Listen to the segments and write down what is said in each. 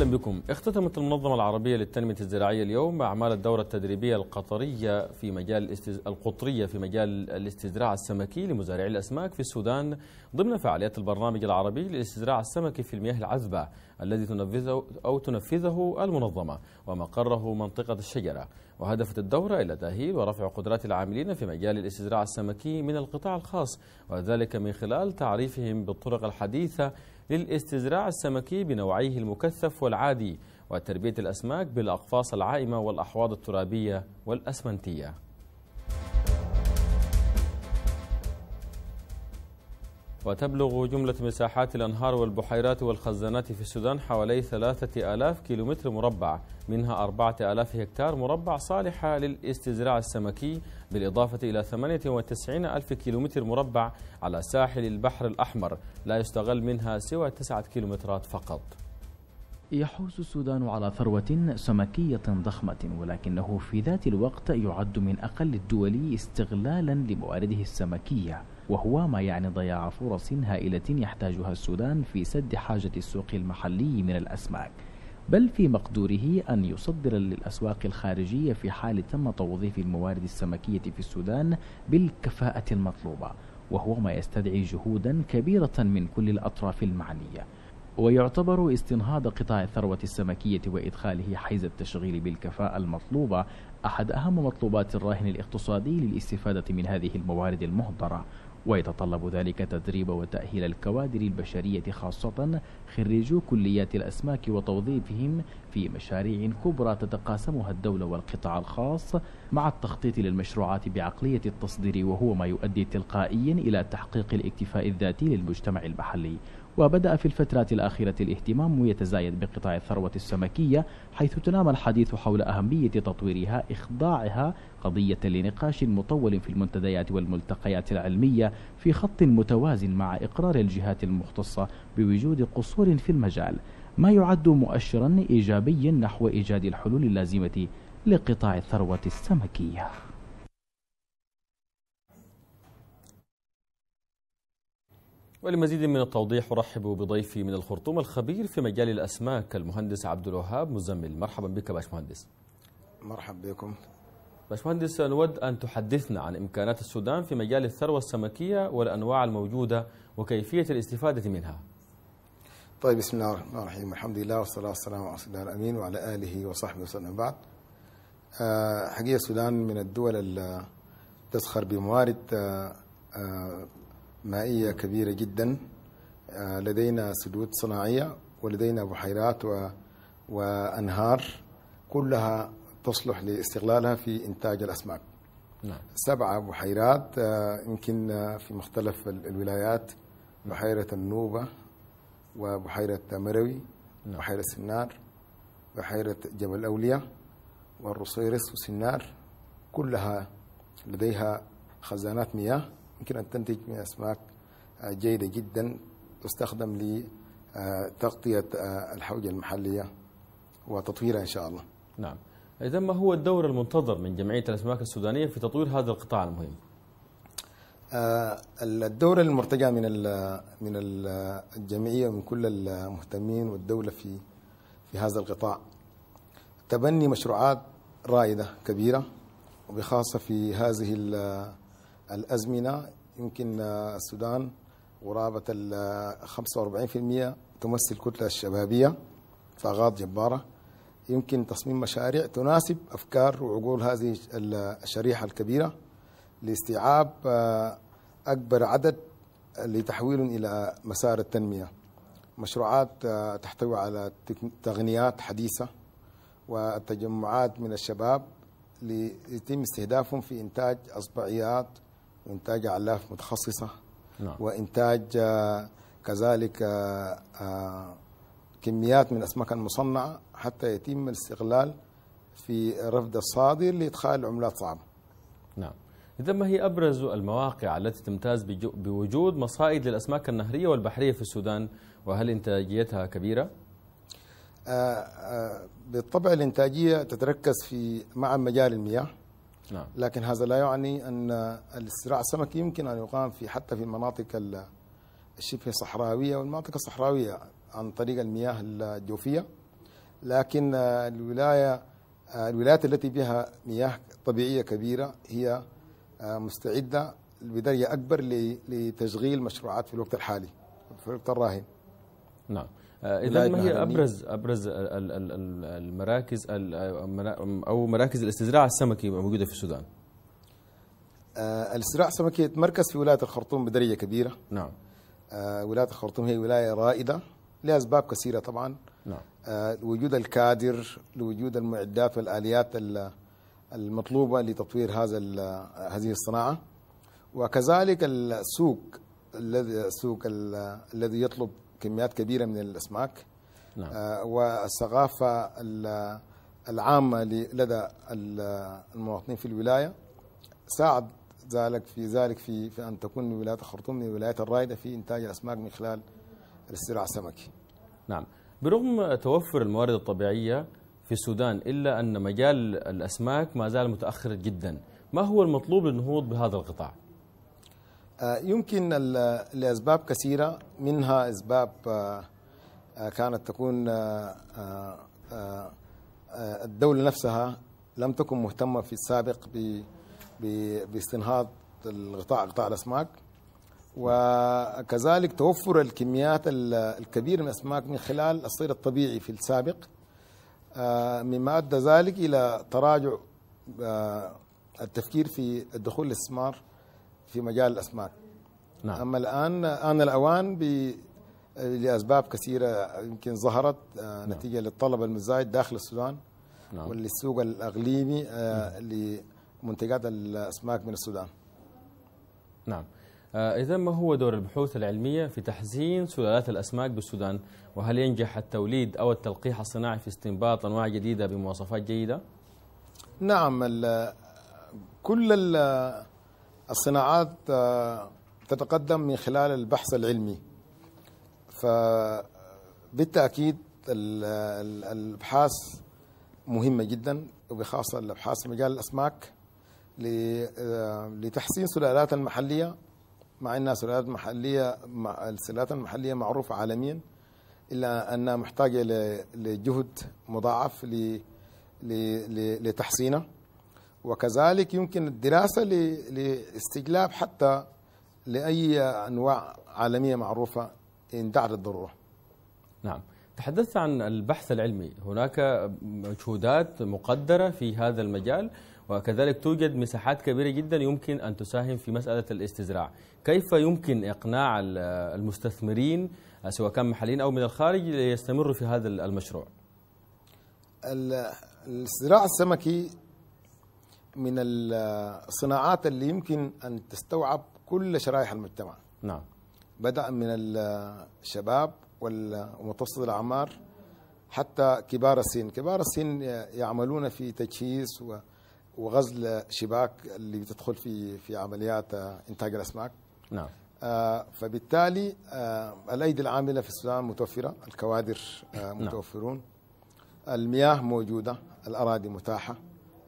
أهلا بكم اختتمت المنظمة العربية للتنمية الزراعية اليوم أعمال الدورة التدريبية القطرية في مجال الاستز... القطرية في مجال الاستزراع السمكي لمزارعي الأسماك في السودان ضمن فعاليات البرنامج العربي للاستزراع السمكي في المياه العذبة الذي تنفذه أو تنفذه المنظمة ومقره منطقة الشجرة وهدفت الدورة إلى تأهيل ورفع قدرات العاملين في مجال الاستزراع السمكي من القطاع الخاص وذلك من خلال تعريفهم بالطرق الحديثة للاستزراع السمكي بنوعيه المكثف والعادي وتربية الأسماك بالأقفاص العائمة والأحواض الترابية والأسمنتية وتبلغ جملة مساحات الأنهار والبحيرات والخزانات في السودان حوالي ثلاثة آلاف كيلومتر مربع منها أربعة آلاف هكتار مربع صالحة للاستزراع السمكي بالإضافة إلى وتسعين ألف كيلومتر مربع على ساحل البحر الأحمر لا يستغل منها سوى تسعة كيلومترات فقط يحوز السودان على ثروة سمكية ضخمة ولكنه في ذات الوقت يعد من أقل الدول استغلالا لموارده السمكية وهو ما يعني ضياع فرص هائلة يحتاجها السودان في سد حاجة السوق المحلي من الأسماك بل في مقدوره أن يصدر للأسواق الخارجية في حال تم توظيف الموارد السمكية في السودان بالكفاءة المطلوبة وهو ما يستدعي جهودا كبيرة من كل الأطراف المعنية ويعتبر استنهاض قطاع الثروة السمكية وإدخاله حيز التشغيل بالكفاءة المطلوبة أحد أهم مطلوبات الراهن الاقتصادي للاستفادة من هذه الموارد المهدرة ويتطلب ذلك تدريب وتأهيل الكوادر البشرية خاصة خريجو كليات الأسماك وتوظيفهم في مشاريع كبرى تتقاسمها الدولة والقطاع الخاص مع التخطيط للمشروعات بعقلية التصدير وهو ما يؤدي تلقائيا إلى تحقيق الاكتفاء الذاتي للمجتمع المحلي وبدأ في الفترات الأخيرة الاهتمام يتزايد بقطاع الثروة السمكية حيث تنام الحديث حول أهمية تطويرها إخضاعها قضية لنقاش مطول في المنتديات والملتقيات العلمية في خط متوازن مع إقرار الجهات المختصة بوجود قصور في المجال ما يعد مؤشرا إيجابيا نحو إيجاد الحلول اللازمة لقطاع الثروة السمكية ولمزيد من التوضيح ارحب بضيفي من الخرطوم الخبير في مجال الاسماك المهندس عبد الوهاب مزمل مرحبا بك باشمهندس مرحبا بكم باشمهندس نود ان تحدثنا عن امكانات السودان في مجال الثروه السمكيه والانواع الموجوده وكيفيه الاستفاده منها طيب بسم الله الرحمن الرحيم الحمد لله والصلاة والسلام على سيدنا الأمين وعلى آله وصحبه وسلم بعد آه، حقيقة السودان من الدول اللي تزخر بموارد آه، آه، مائية كبيرة جدا آه، لدينا سدود صناعية ولدينا بحيرات وأنهار كلها تصلح لاستغلالها في إنتاج الأسماك نعم. سبعة بحيرات آه، يمكن آه، في مختلف الولايات نعم. بحيرة النوبة وبحيرة مروي نعم. بحيرة سنار بحيرة جبل أولية والرصيرس وسنار كلها لديها خزانات مياه يمكن أن تنتج من أسماك آه، جيدة جدا تستخدم لتغطية آه، الحوجة المحلية وتطويرها إن شاء الله نعم إذا ما هو الدور المنتظر من جمعية الأسماك السودانية في تطوير هذا القطاع المهم؟ آه، الدور المرتجى من من الجمعية ومن كل المهتمين والدولة في في هذا القطاع تبني مشروعات رائدة كبيرة وبخاصة في هذه الأزمنة يمكن آه، السودان قرابة ال 45% آه، تمثل الكتلة الشبابية فأغاض جبارة يمكن تصميم مشاريع تناسب أفكار وعقول هذه آه، الشريحة الكبيرة لاستيعاب أكبر عدد لتحويل إلى مسار التنمية مشروعات تحتوي على تقنيات حديثة وتجمعات من الشباب ليتم استهدافهم في إنتاج أصبعيات وإنتاج أعلاف متخصصة نعم. وإنتاج آه، كذلك آه، آه، كميات من الأسماك المصنعة حتى يتم الاستغلال في رفض الصادر لإدخال عملات صعبة نعم إذا ما هي أبرز المواقع التي تمتاز بوجود مصائد للأسماك النهرية والبحرية في السودان وهل إنتاجيتها كبيرة؟ بالطبع الإنتاجية تتركز في مع مجال المياه نعم. لكن هذا لا يعني أن الصراع السمكي يمكن أن يقام في حتى في المناطق الشبه صحراوية والمناطق الصحراوية عن طريق المياه الجوفية لكن الولاية الولايات التي بها مياه طبيعية كبيرة هي مستعدة بدرجة أكبر لتشغيل مشروعات في الوقت الحالي في الوقت الراهن نعم آه، اذا ما هي ابرز ابرز المراكز او مراكز الاستزراع السمكي موجوده في السودان؟ آه، الاستزراع السمكي يتمركز في ولايه الخرطوم بدرجه كبيره نعم آه، ولايه الخرطوم هي ولايه رائده لاسباب كثيره طبعا نعم وجود الكادر لوجود المعدات والاليات المطلوبه لتطوير هذا هذه الصناعه وكذلك السوق الذي السوق الذي يطلب كميات كبيره من الاسماك نعم. آه، والثقافه العامه لدى المواطنين في الولايه ساعد ذلك في ذلك في, في ان تكون ولايه الخرطوم من الولايات الرائده في انتاج الاسماك من خلال الاستزراع السمكي. نعم، برغم توفر الموارد الطبيعيه في السودان الا ان مجال الاسماك ما زال متاخر جدا، ما هو المطلوب للنهوض بهذا القطاع؟ آه، يمكن لأسباب كثيرة منها أسباب آه، آه، كانت تكون الدولة نفسها لم تكن مهتمة في السابق باستنهاض الغطاء قطاع الأسماك وكذلك توفر الكميات الكبيرة من الأسماك من خلال الصيد الطبيعي في السابق مما أدى ذلك إلى تراجع التفكير في الدخول للاستثمار في مجال الاسماك نعم. اما الان ان الاوان ب... لاسباب كثيره يمكن ظهرت آه، نعم. نتيجه للطلب المزايد داخل السودان نعم. وللسوق الاقليمي نعم. لمنتجات الاسماك من السودان. نعم. آه، إذا ما هو دور البحوث العلمية في تحسين سلالات الأسماك بالسودان وهل ينجح التوليد أو التلقيح الصناعي في استنباط أنواع جديدة بمواصفات جيدة؟ نعم كل الصناعات آه، تتقدم من خلال البحث العلمي فبالتأكيد الأبحاث مهمة جدا وبخاصة الأبحاث في مجال الأسماك آه، لتحسين سلالات المحلية مع أنها سلالات محلية السلالات المحلية معروفة عالميا إلا أنها محتاجة لجهد مضاعف لتحسينها وكذلك يمكن الدراسة لاستجلاب حتى لأي أنواع عالمية معروفة إن دعت الضرورة نعم تحدثت عن البحث العلمي هناك مجهودات مقدرة في هذا المجال وكذلك توجد مساحات كبيرة جدا يمكن أن تساهم في مسألة الاستزراع كيف يمكن إقناع المستثمرين سواء كان محليين أو من الخارج ليستمروا في هذا المشروع الاستزراع السمكي من الصناعات اللي يمكن ان تستوعب كل شرائح المجتمع نعم بدءا من الشباب ومتوسط الاعمار حتى كبار السن كبار السن يعملون في تجهيز وغزل شباك اللي بتدخل في في عمليات انتاج الاسماك نعم آه فبالتالي آه الايدي العامله في السودان متوفره الكوادر آه نعم. متوفرون المياه موجوده الاراضي متاحه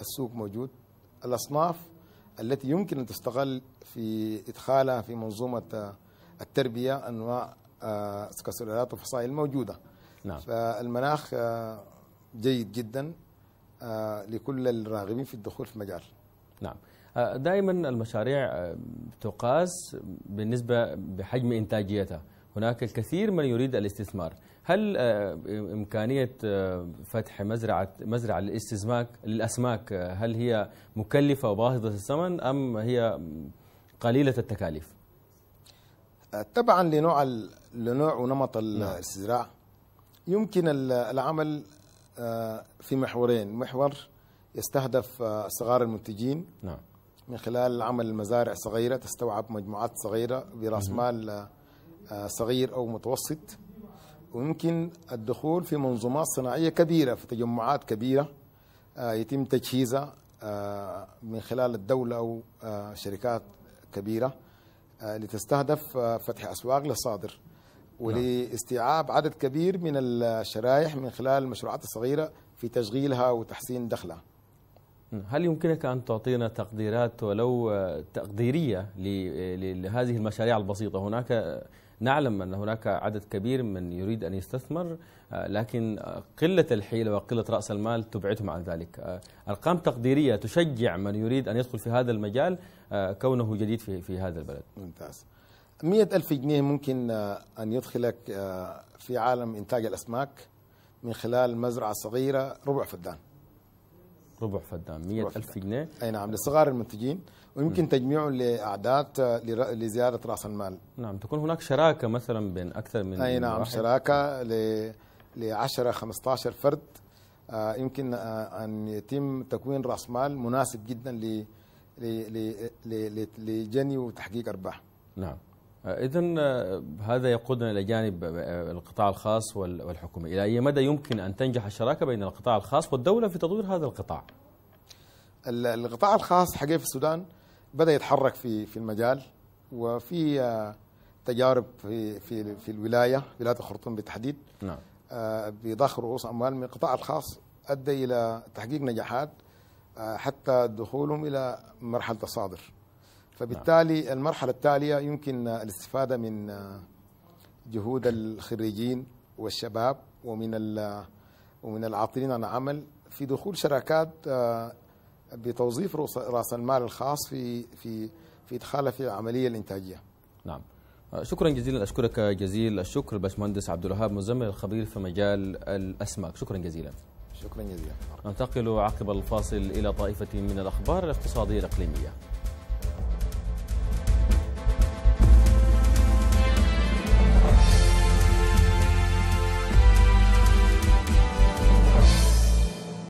السوق موجود الأصناف التي يمكن أن تستغل في إدخالها في منظومة آه، التربية أنواع آه، كسلالات وفصائل الموجودة نعم. فالمناخ آه، جيد جدا لكل الراغبين في الدخول في المجال نعم دائما المشاريع تقاس بالنسبة بحجم إنتاجيتها هناك الكثير من يريد الاستثمار هل آه، إمكانية آه، فتح مزرعة مزرعة للاستزماك للأسماك آه، هل هي مكلفة وباهظة الثمن أم هي قليلة التكاليف؟ طبعا لنوع لنوع ونمط الاستزراع نعم. يمكن العمل في محورين محور يستهدف صغار المنتجين نعم. من خلال عمل مزارع صغيرة تستوعب مجموعات صغيرة برأس مال آه، صغير أو متوسط ويمكن الدخول في منظومات صناعية كبيرة في تجمعات كبيرة آه، يتم تجهيزها آه، من خلال الدولة أو شركات كبيرة لتستهدف فتح أسواق للصادر نعم. ولاستيعاب عدد كبير من الشرائح من خلال المشروعات الصغيرة في تشغيلها وتحسين دخلها هل يمكنك أن تعطينا تقديرات ولو آه، تقديرية لهذه المشاريع البسيطة هناك آه، نعلم أن هناك عدد كبير من يريد أن يستثمر آه، لكن قلة الحيلة وقلة رأس المال تبعدهم عن ذلك أرقام تقديرية تشجع من يريد أن يدخل في هذا المجال كونه جديد في, في هذا البلد ممتاز مئة ألف جنيه ممكن أن يدخلك في عالم إنتاج الأسماك من خلال مزرعة صغيرة ربع فدان ربع فدان 100000 جنيه اي نعم لصغار المنتجين ويمكن تجميعه لاعداد آه، لزياده راس المال نعم تكون هناك شراكه مثلا بين اكثر من اي نعم واحد. شراكه ل ل 10 15 فرد آه يمكن آه ان يتم تكوين راس مال مناسب جدا ل لجني وتحقيق ارباح نعم آه، إذا آه، هذا يقودنا إلى جانب آه، القطاع الخاص والحكومه، إلى أي مدى يمكن أن تنجح الشراكة بين القطاع الخاص والدولة في تطوير هذا القطاع؟ القطاع الخاص حقيقة في السودان بدأ يتحرك في في المجال وفي تجارب في في في الولاية ولاية الخرطوم بالتحديد نعم بضخ رؤوس أموال من القطاع الخاص أدى إلى تحقيق نجاحات حتى دخولهم إلى مرحلة الصادر فبالتالي المرحلة التالية يمكن الاستفادة من جهود الخريجين والشباب ومن ومن العاطلين عن عمل في دخول شراكات آه، بتوظيف راس المال الخاص في في في ادخاله في العمليه الانتاجيه. نعم. آه، شكرا جزيلا اشكرك جزيل الشكر باشمهندس عبد الوهاب مزمل الخبير في مجال الاسماك، شكرا جزيلا. شكرا جزيلا. ننتقل عقب الفاصل الى طائفه من الاخبار الاقتصاديه الاقليميه.